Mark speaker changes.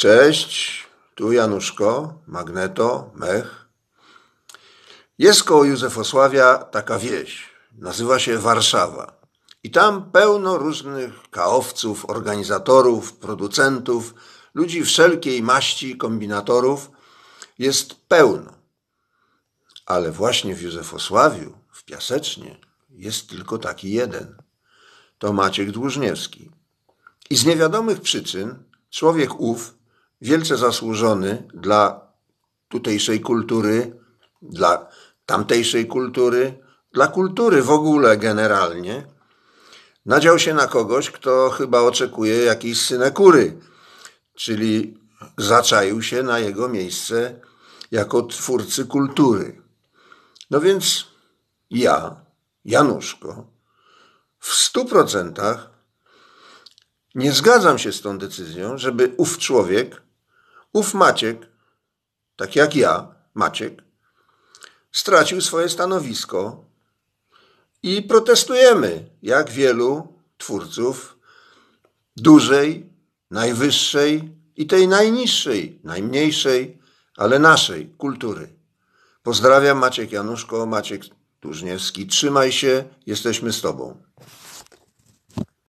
Speaker 1: Cześć, tu Januszko, Magneto, Mech. Jest koło Józefosławia taka wieś, nazywa się Warszawa. I tam pełno różnych kaowców, organizatorów, producentów, ludzi wszelkiej maści, kombinatorów. Jest pełno. Ale właśnie w Józefosławiu, w Piasecznie, jest tylko taki jeden. To Maciek Dłużniewski. I z niewiadomych przyczyn człowiek ów wielce zasłużony dla tutejszej kultury, dla tamtejszej kultury, dla kultury w ogóle generalnie, nadział się na kogoś, kto chyba oczekuje jakiejś synekury, czyli zaczaił się na jego miejsce jako twórcy kultury. No więc ja, Januszko, w stu procentach nie zgadzam się z tą decyzją, żeby ów człowiek Ów Maciek, tak jak ja, Maciek, stracił swoje stanowisko i protestujemy, jak wielu twórców dużej, najwyższej i tej najniższej, najmniejszej, ale naszej kultury. Pozdrawiam Maciek Januszko, Maciek Tużniewski. Trzymaj się, jesteśmy z Tobą.